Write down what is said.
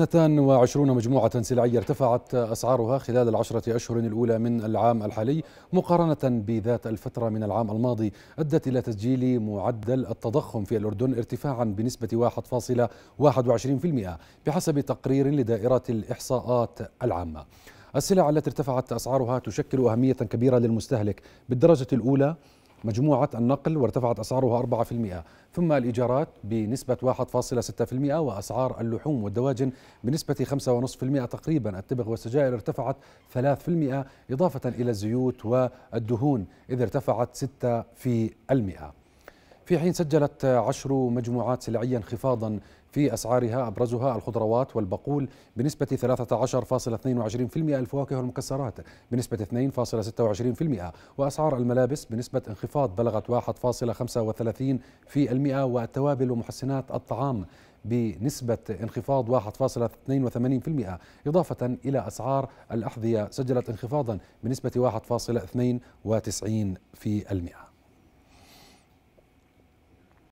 22 مجموعة سلعية ارتفعت أسعارها خلال العشرة أشهر الأولى من العام الحالي مقارنة بذات الفترة من العام الماضي أدت إلى تسجيل معدل التضخم في الأردن ارتفاعا بنسبة 1.21% بحسب تقرير لدائرة الإحصاءات العامة السلع التي ارتفعت أسعارها تشكل أهمية كبيرة للمستهلك بالدرجة الأولى مجموعة النقل وارتفعت أسعارها 4% ثم الإيجارات بنسبة 1.6% وأسعار اللحوم والدواجن بنسبة 5.5% تقريبا التبغ والسجائر ارتفعت 3% إضافة إلى الزيوت والدهون إذ ارتفعت 6% في حين سجلت عشر مجموعات سلعية انخفاضا في أسعارها أبرزها الخضروات والبقول بنسبة 13.22% الفواكه والمكسرات بنسبة 2.26% وأسعار الملابس بنسبة انخفاض بلغت 1.35% والتوابل ومحسنات الطعام بنسبة انخفاض 1.82% إضافة إلى أسعار الأحذية سجلت انخفاضا بنسبة 1.92%